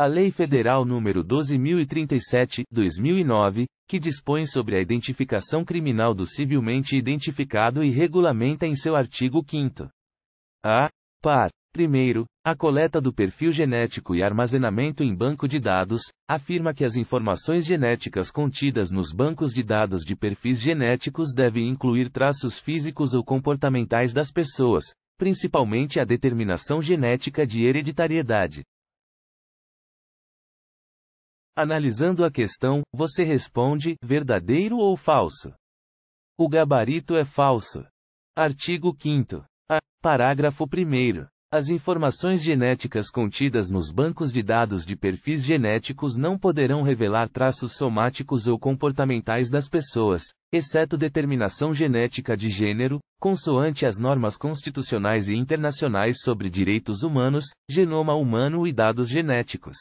A Lei Federal nº 12.037, 2009, que dispõe sobre a identificação criminal do civilmente identificado e regulamenta em seu artigo 5 a. Par. Primeiro, a coleta do perfil genético e armazenamento em banco de dados, afirma que as informações genéticas contidas nos bancos de dados de perfis genéticos devem incluir traços físicos ou comportamentais das pessoas, principalmente a determinação genética de hereditariedade. Analisando a questão, você responde: verdadeiro ou falso? O gabarito é falso. Artigo 5. A. Parágrafo 1. As informações genéticas contidas nos bancos de dados de perfis genéticos não poderão revelar traços somáticos ou comportamentais das pessoas, exceto determinação genética de gênero, consoante as normas constitucionais e internacionais sobre direitos humanos, genoma humano e dados genéticos.